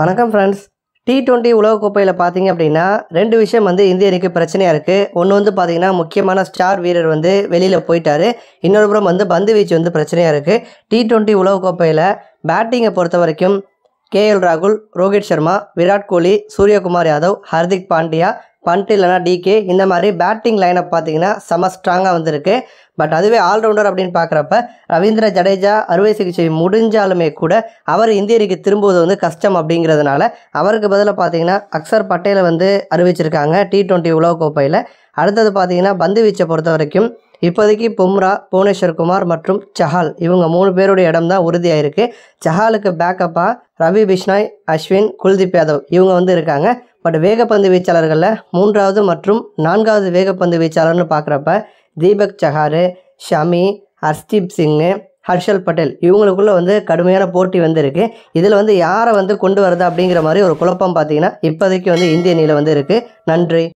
வணக்கம் friends T twenty உலகக்கோப்பையில் பார்த்தீங்க அப்படின்னா ரெண்டு விஷயம் வந்து இந்திய அணிக்கு பிரச்சனையாக இருக்குது ஒன்று வந்து பார்த்தீங்கன்னா முக்கியமான ஸ்டார் வீரர் வந்து வெளியில் போயிட்டார் இன்னொரு புறம் வந்து பந்து வீச்சு வந்து பிரச்சனையாக இருக்குது டி டுவெண்ட்டி உலகக்கோப்பையில் பேட்டிங்கை பொறுத்த வரைக்கும் கேஎல் ராகுல் ரோஹித் சர்மா விராட் கோலி சூரியகுமார் யாதவ் ஹர்திக் பாண்டியா பண்ட் இல்லைனா டிகே இந்த மாதிரி பேட்டிங் லைனப் பார்த்தீங்கன்னா செம ஸ்ட்ராங்காக வந்திருக்கு பட் அதுவே ஆல்ரவுண்டர் அப்படின்னு பார்க்குறப்ப ரவீந்திர ஜடேஜா அறுவை சிகிச்சை முடிஞ்சாலுமே கூட அவர் இந்தியருக்கு திரும்புவது வந்து கஷ்டம் அப்படிங்கிறதுனால அவருக்கு பதிலாக பார்த்தீங்கன்னா அக்சர் பட்டேலை வந்து அறிவிச்சிருக்காங்க டி ட்வெண்ட்டி உலகக்கோப்பையில் அடுத்தது பார்த்தீங்கன்னா பந்து வீச்சை பொறுத்த வரைக்கும் இப்போதைக்கு பும்ரா புவனேஸ்வர் குமார் மற்றும் சஹால் இவங்க மூணு பேருடைய இடம் தான் உறுதியாயிருக்கு சஹாலுக்கு பேக்கப்பாக ரவி பிஷ்னாய் அஸ்வின் குல்தீப் யாதவ் இவங்க வந்து இருக்காங்க பட் வேகப்பந்து வீச்சாளர்களில் மூன்றாவது மற்றும் நான்காவது வேகப்பந்து வீச்சாளர்னு பார்க்குறப்ப தீபக் சஹாரு ஷமி ஹர்ஸ்தீப் சிங்கு ஹர்ஷல் பட்டேல் இவங்களுக்குள்ள வந்து கடுமையான போட்டி வந்து இருக்கு இதில் வந்து யாரை வந்து கொண்டு வரது அப்படிங்கிற மாதிரி ஒரு குழப்பம் பார்த்தீங்கன்னா இப்போதைக்கு வந்து இந்திய அணியில் வந்து இருக்குது நன்றி